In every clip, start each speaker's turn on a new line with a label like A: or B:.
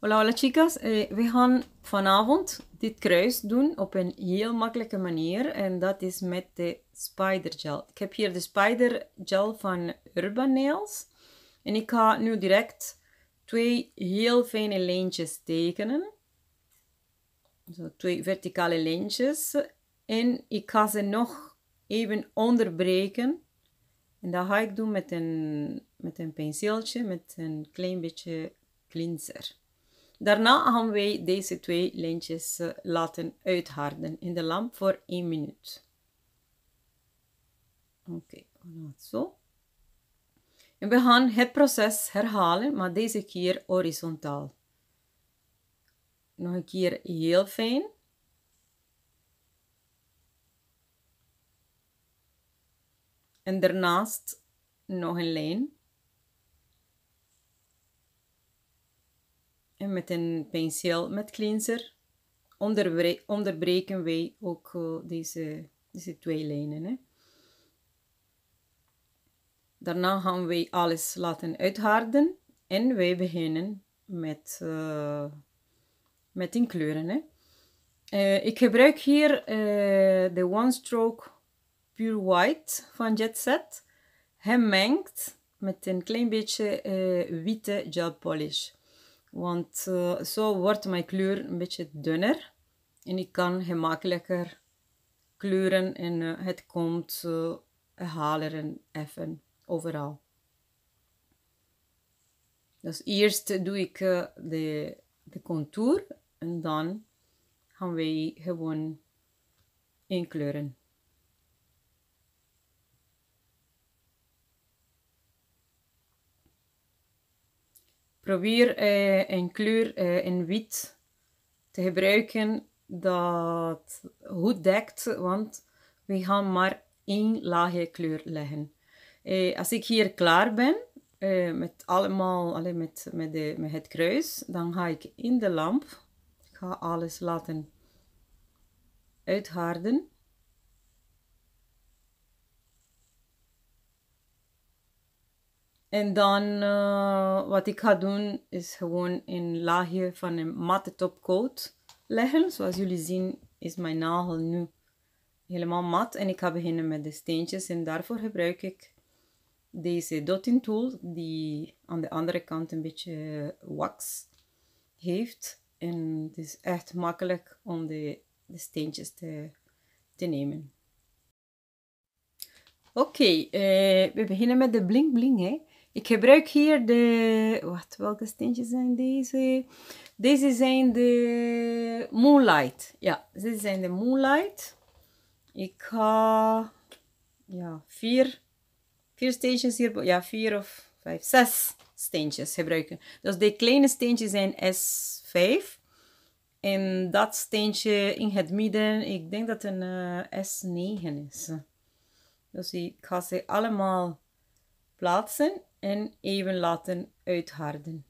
A: Hola, hola chicas. Eh, we gaan vanavond dit kruis doen op een heel makkelijke manier. En dat is met de spider gel. Ik heb hier de spider gel van Urban Nails. En ik ga nu direct twee heel fijne lijntjes tekenen. Zo, twee verticale lijntjes. En ik ga ze nog even onderbreken. En dat ga ik doen met een, met een penseeltje, met een klein beetje cleanser. Daarna gaan wij deze twee lintjes eh, laten uitharden in de lamp voor 1 minuut. Oké, okay, zo. En we gaan het proces herhalen, maar deze keer horizontaal. Nog een keer heel fijn. En daarnaast nog een lijn. En met een penseel, met cleanser, onderbreken wij ook eh, deze, deze twee lijnen. Hè. Daarna gaan wij alles laten uitharden en wij beginnen met, uh, met in kleuren. Hè. Eh, ik gebruik hier de One Stroke Pure White van Jet Set. Hem mengt met een klein beetje witte gel polish. Want eh, zo wordt mijn kleur een beetje dunner. En ik kan gemakkelijker kleuren en eh, het komt uh, eh, halen even overal. Dus eerst doe ik de, de contour en dan gaan wij gewoon inkleuren. Probeer eh, een kleur uh, in wit te gebruiken dat goed dekt, want we gaan maar één lage kleur leggen. Eh, als ik hier klaar ben met allemaal, alle, met, met, de, met het kruis, dan ga ik in de lamp, ik ga alles laten uitharden. En dan eh, wat ik ga doen is gewoon een laagje van een matte topcoat leggen. Zoals jullie zien is mijn nagel nu helemaal mat. En ik ga beginnen met de steentjes. En daarvoor gebruik ik deze dotting tool. Die aan de andere kant een beetje wax heeft. En het is echt makkelijk om de, de steentjes te, te nemen. Oké, eh, we beginnen met de bling bling. Hè. Ik gebruik hier de... wat welke steentjes zijn deze? Deze zijn de Moonlight. Ja, deze zijn de Moonlight. Ik ga... Ja, vier, vier steentjes hier... Ja, vier of vijf, zes steentjes gebruiken. Dus die kleine steentjes zijn S5. En dat steentje in het midden, ik denk dat een eh, S9 is. Dus ik ga ze allemaal plaatsen en even laten uitharden.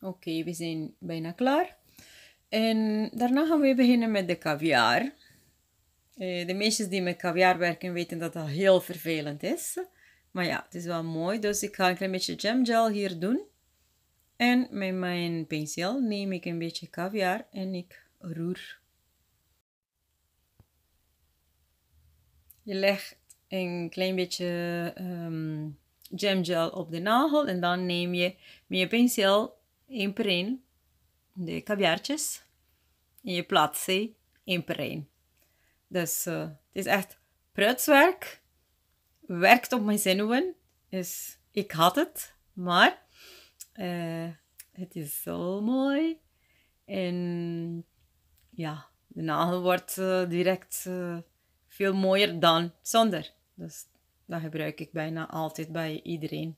A: Oké, we zijn bijna klaar. En daarna gaan we beginnen met de caviar. Eh, de meisjes die met caviar werken weten dat dat heel vervelend is. Maar ja, het is wel mooi. Dus ik ga een klein beetje jamgel hier doen. En met mijn penseel neem ik een beetje caviar en ik roer. Je legt een klein beetje um, gel op de nagel. En dan neem je met je penseel één per één de kaviaartjes. En je plaatst ze één per één. Dus eh, het is echt prutswerk. Werkt op mijn zenuwen. Dus ik had het. Maar eh, het is zo mooi. En ja, de nagel wordt eh, direct veel mooier dan zonder. Dus dat gebruik ik bijna altijd bij iedereen.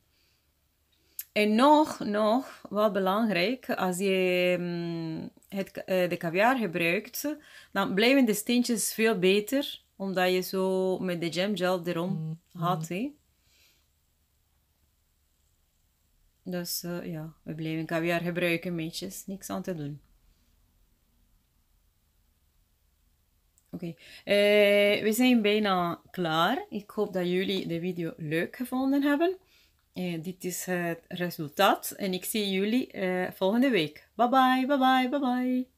A: En nog, nog, wat belangrijk, als je mm, het, eh, de caviar gebruikt, dan blijven de steentjes veel beter, omdat je zo met de gel erom mm, mm. had. Dus eh, ja, we blijven caviar gebruiken, meisjes. Niks aan te doen. Oké, eh, we zijn bijna klaar. Ik hoop dat jullie de video leuk gevonden hebben. Eh, dit is het resultaat en ik zie jullie eh, volgende week. Bye bye, bye bye, bye bye.